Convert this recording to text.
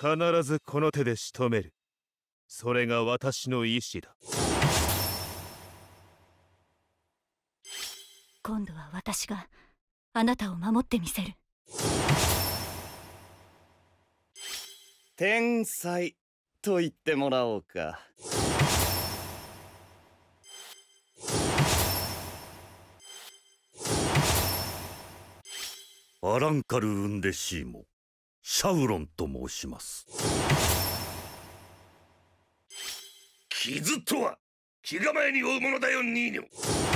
必ずこの手で仕留めるそれが私の意志だ今度は私があなたを守ってみせる天才と言ってもらおうかアランカル・ウンデシーモシャウロンと申します傷とは気構えに負うものだよニーニョ